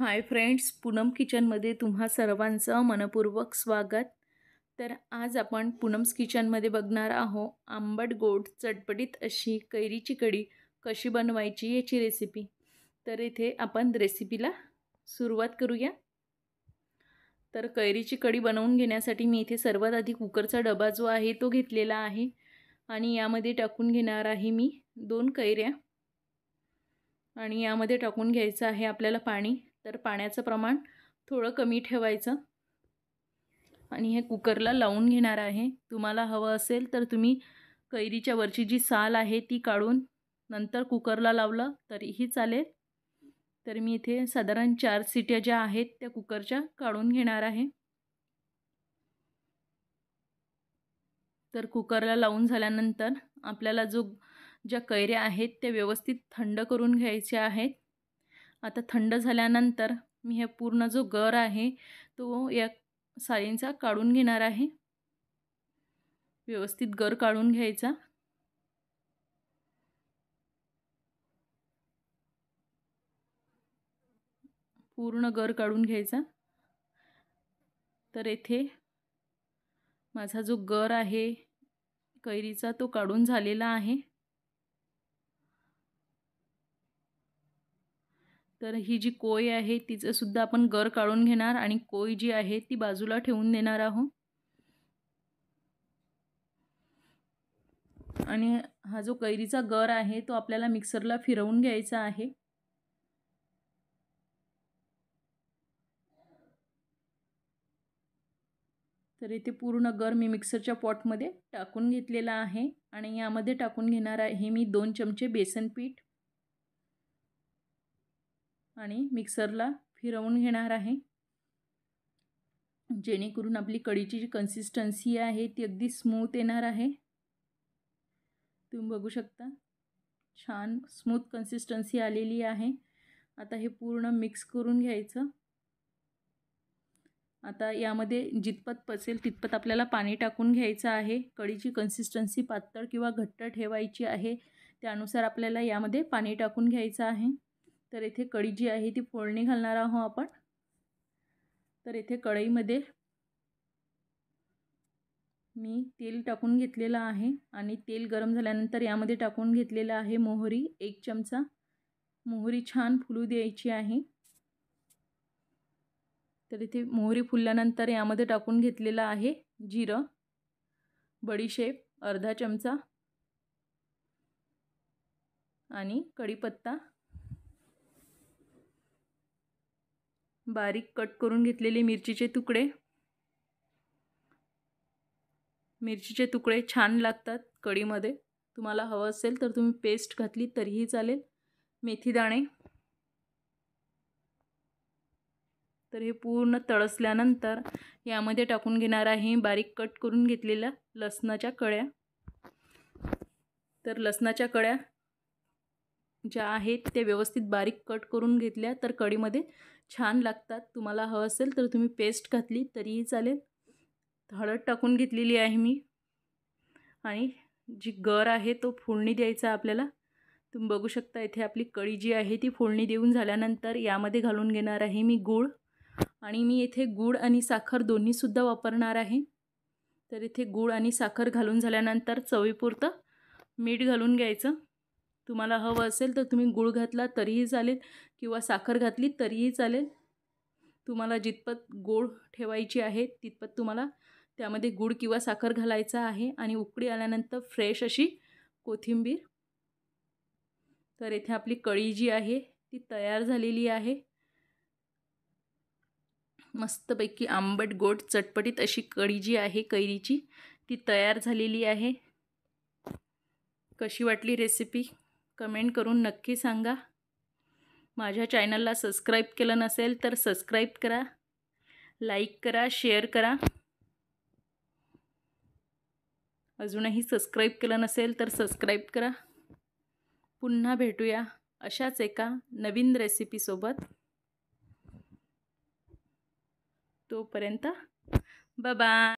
hi friends Poonam किचनमध्ये तुम्हा सर्वांचं मनपूर्वक स्वागत तर आज आपण पूनम्स किचनमध्ये बघणार आहो आंबट गोड चटपटीत अशी कैरीची कढी कशी बनवायची याची रेसिपी तर इथे आपण रेसिपीला सुरुवात करूया तर कैरीची कढी बनवून घेण्यासाठी मी इथे सर्वात आधी कुकरचा डबा जो आहे तो घेतलेला आहे आणि यामध्ये टाकून घेणार आहे मी दोन कैऱ्या आणि यामध्ये टाकून घ्यायचं आहे आपल्याला पाणी तर पाण्याचं प्रमाण थोडं कमी ठेवायचं आणि हे कुकरला लावून घेणार आहे तुम्हाला हवं असेल तर तुम्ही कैरीच्या वरची जी साल आहे ती काढून नंतर कुकरला लावलं तरीही चालेल तर मी इथे साधारण चार सिट्या ज्या आहेत त्या कुकरच्या काढून घेणार आहे तर कुकरला लावून झाल्यानंतर आपल्याला जो ज्या कैऱ्या आहेत त्या व्यवस्थित थंड करून घ्यायच्या आहेत आता थंड झाल्यानंतर मी हे पूर्ण जो गर आहे तो या साळींचा काढून घेणार आहे व्यवस्थित गर काढून घ्यायचा पूर्ण गर काढून घ्यायचा तर येथे माझा जो गर आहे कैरीचा तो काढून झालेला आहे तर ही जी कोय आहे तिचं सुद्धा आपण गर काढून घेणार आणि कोय जी आहे ती बाजूला ठेवून देणार आहोत आणि हा जो कैरीचा गर आहे तो आपल्याला मिक्सरला फिरवून घ्यायचा आहे तर इथे पूर्ण गर मी मिक्सरच्या पॉटमध्ये टाकून घेतलेला आहे आणि यामध्ये टाकून घेणार आहे मी दोन चमचे बेसन पीठ आणि मिक्सरला फिरवून घेणार आहे जेणेकरून आपली कढीची जी कन्सिस्टन्सी आहे ती अगदी स्मूथ येणार आहे तुम्ही बघू शकता छान स्मूथ कन्सिस्टन्सी आलेली आहे आता हे पूर्ण मिक्स करून घ्यायचं आता यामध्ये जितपत पसेल तितपत आपल्याला पाणी टाकून घ्यायचं आहे कढीची कन्सिस्टन्सी पातळ किंवा घट्ट ठेवायची आहे त्यानुसार आपल्याला यामध्ये पाणी टाकून घ्यायचं आहे तर इथे कढी जी आहे ती फोडणी घालणार आहोत आपण तर इथे कढईमध्ये मी तेल टाकून घेतलेलं आहे आणि तेल गरम झाल्यानंतर यामध्ये टाकून घेतलेलं आहे मोहरी एक चमचा मोहरी छान फुलू द्यायची आहे तर इथे मोहरी फुलल्यानंतर यामध्ये टाकून घेतलेलं आहे जिरं बडीशेप अर्धा चमचा आणि कढीपत्ता बारीक कट करून घेतलेले मिरचीचे तुकडे मिरचीचे तुकडे छान लागतात कढीमध्ये तुम्हाला हवं असेल तर तुम्ही पेस्ट घातली तरीही चालेल मेथी दाणे तर हे पूर्ण तळसल्यानंतर यामध्ये टाकून घेणार आहे बारीक कट करून घेतलेल्या लसणाच्या कळ्या तर लसणाच्या कळ्या ज्या आहेत त्या व्यवस्थित बारीक कट करून घेतल्या तर कढीमध्ये छान लागतात तुम्हाला हवं असेल तर तुम्ही पेस्ट घातली तरीही चालेल हळद टाकून घेतलेली आहे मी आणि जी गर आहे तो फोडणी द्यायचा आपल्याला तुम्ही बघू शकता इथे आपली कळी जी आहे ती फोडणी देऊन झाल्यानंतर यामध्ये घालून घेणार आहे मी गूळ आणि मी इथे गूळ आणि साखर दोन्हीसुद्धा वापरणार आहे तर इथे गूळ आणि साखर घालून झाल्यानंतर चवीपुरतं मीठ घालून घ्यायचं तुम्हाला हवं असेल तर तुम्ही गूळ घातला तरीही चालेल किंवा साखर घातली तरीही चालेल तुम्हाला जितपत गोड ठेवायची आहे तितपत तुम्हाला त्यामध्ये गुळ किंवा साखर घालायचा आहे आणि उकडी आल्यानंतर फ्रेश अशी कोथिंबीर तर येथे आपली कळी जी आहे ती तयार झालेली आहे मस्तपैकी आंबट गोड चटपटीत अशी कळी जी आहे कैरीची ती तयार झालेली आहे कशी वाटली रेसिपी कमेंट करून नक्की सांगा माझ्या चॅनलला सबस्क्राईब केलं नसेल तर सबस्क्राईब करा लाईक करा शेअर करा अजूनही सबस्क्राईब केलं नसेल तर सबस्क्राईब करा पुन्हा भेटूया अशाच एका नवीन रेसिपीसोबत तोपर्यंत बाबा